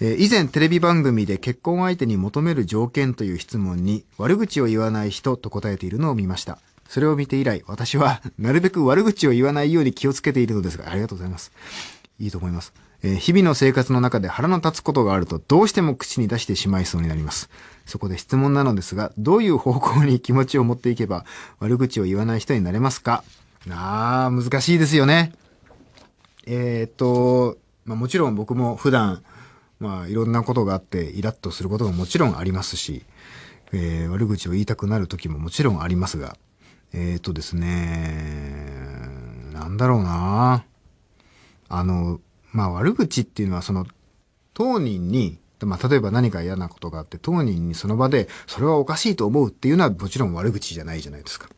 えー、以前テレビ番組で結婚相手に求める条件という質問に悪口を言わない人と答えているのを見ました。それを見て以来、私は なるべく悪口を言わないように気をつけているのですが、ありがとうございます。いいと思います。えー、日々の生活の中で腹の立つことがあるとどうしても口に出してしまいそうになります。そこで質問なのですが、どういう方向に気持ちを持っていけば悪口を言わない人になれますかあー、難しいですよね。えー、っと、まあ、もちろん僕も普段、まあいろんなことがあってイラッとすることももちろんありますし、えー、悪口を言いたくなる時ももちろんありますが、えっ、ー、とですね、なんだろうなあの、まあ悪口っていうのはその当人にまあ、例えば何か嫌なことがあって、当人にその場で、それはおかしいと思うっていうのはもちろん悪口じゃないじゃないですか。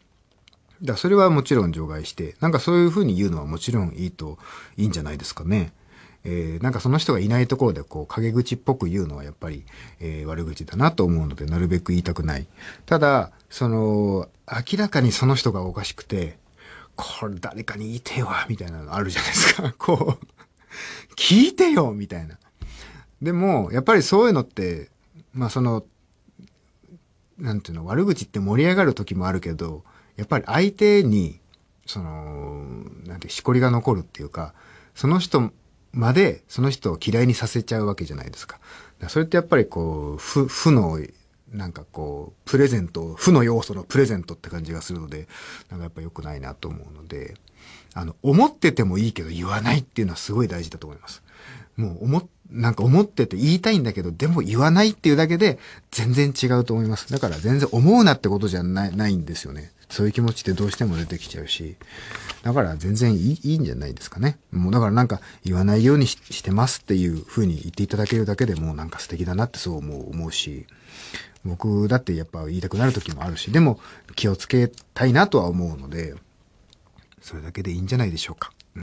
だそれはもちろん除外して、なんかそういうふうに言うのはもちろんいいと、いいんじゃないですかね。えー、なんかその人がいないところでこう陰口っぽく言うのはやっぱり、えー、悪口だなと思うのでなるべく言いたくない。ただ、その、明らかにその人がおかしくて、これ誰かに言いてよみたいなのあるじゃないですか。こう、聞いてよみたいな。でも、やっぱりそういうのって、まあその、なんていうの、悪口って盛り上がる時もあるけど、やっぱり相手に、その、なんて、しこりが残るっていうか、その人までその人を嫌いにさせちゃうわけじゃないですか。かそれってやっぱりこう、負負の、なんかこう、プレゼント、負の要素のプレゼントって感じがするので、なんかやっぱ良くないなと思うので、あの、思っててもいいけど言わないっていうのはすごい大事だと思います。もう思、なんか思ってて言いたいんだけど、でも言わないっていうだけで、全然違うと思います。だから全然思うなってことじゃない、ないんですよね。そういう気持ちってどうしても出てきちゃうし。だから全然いいいいんじゃないですかね。もうだからなんか言わないようにしてますっていう風に言っていただけるだけでもうなんか素敵だなってそう思う思うし。僕だってやっぱ言いたくなる時もあるし、でも気をつけたいなとは思うので、それだけでいいんじゃないでしょうか。